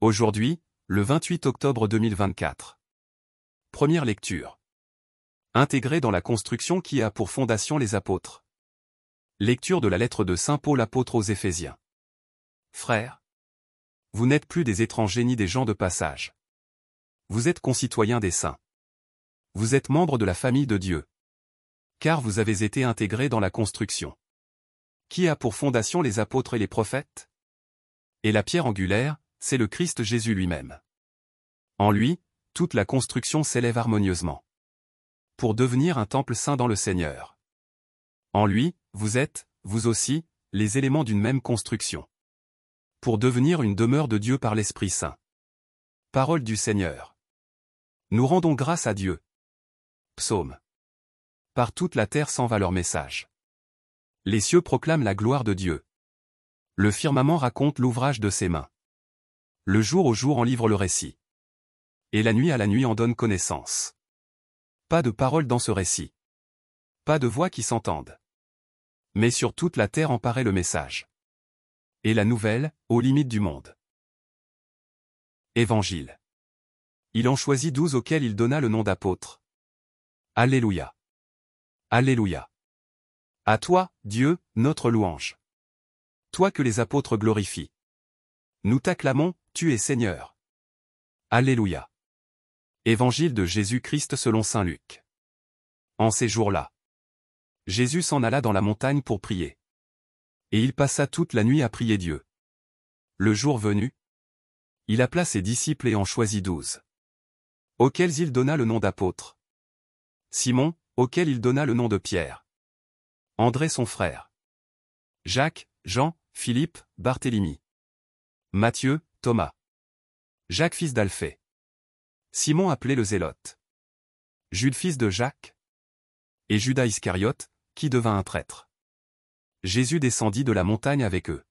Aujourd'hui, le 28 octobre 2024. Première lecture. Intégré dans la construction qui a pour fondation les apôtres. Lecture de la lettre de Saint Paul apôtre aux Éphésiens. Frères, vous n'êtes plus des étrangers ni des gens de passage. Vous êtes concitoyens des saints. Vous êtes membres de la famille de Dieu. Car vous avez été intégrés dans la construction. Qui a pour fondation les apôtres et les prophètes Et la pierre angulaire, c'est le Christ Jésus lui-même. En lui, toute la construction s'élève harmonieusement. Pour devenir un temple saint dans le Seigneur. En lui, vous êtes, vous aussi, les éléments d'une même construction. Pour devenir une demeure de Dieu par l'Esprit Saint. Parole du Seigneur. Nous rendons grâce à Dieu. Psaume. Par toute la terre s'en va leur message. Les cieux proclament la gloire de Dieu. Le firmament raconte l'ouvrage de ses mains. Le jour au jour en livre le récit. Et la nuit à la nuit en donne connaissance. Pas de paroles dans ce récit. Pas de voix qui s'entendent. Mais sur toute la terre en paraît le message. Et la nouvelle, aux limites du monde. Évangile. Il en choisit douze auxquels il donna le nom d'apôtres. Alléluia. Alléluia. À toi, Dieu, notre louange. Toi que les apôtres glorifient. Nous t'acclamons, tu es Seigneur. Alléluia. Évangile de Jésus-Christ selon Saint Luc. En ces jours-là, Jésus s'en alla dans la montagne pour prier. Et il passa toute la nuit à prier Dieu. Le jour venu, il appela ses disciples et en choisit douze, auxquels il donna le nom d'apôtre. Simon, auquel il donna le nom de Pierre. André son frère. Jacques, Jean, Philippe, Barthélemy. Matthieu, Thomas. Jacques fils d'Alphée. Simon appelé le Zélote. Jude fils de Jacques. Et Judas Iscariote, qui devint un prêtre. Jésus descendit de la montagne avec eux.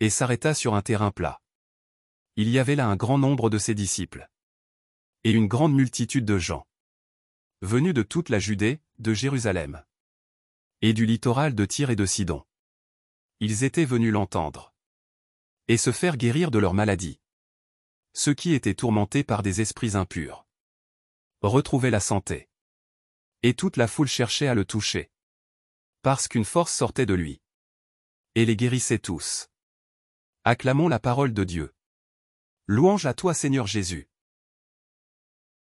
Et s'arrêta sur un terrain plat. Il y avait là un grand nombre de ses disciples. Et une grande multitude de gens. Venus de toute la Judée, de Jérusalem. Et du littoral de Tyr et de Sidon. Ils étaient venus l'entendre et se faire guérir de leur maladie. Ceux qui étaient tourmentés par des esprits impurs retrouvaient la santé. Et toute la foule cherchait à le toucher. Parce qu'une force sortait de lui. Et les guérissait tous. Acclamons la parole de Dieu. Louange à toi Seigneur Jésus.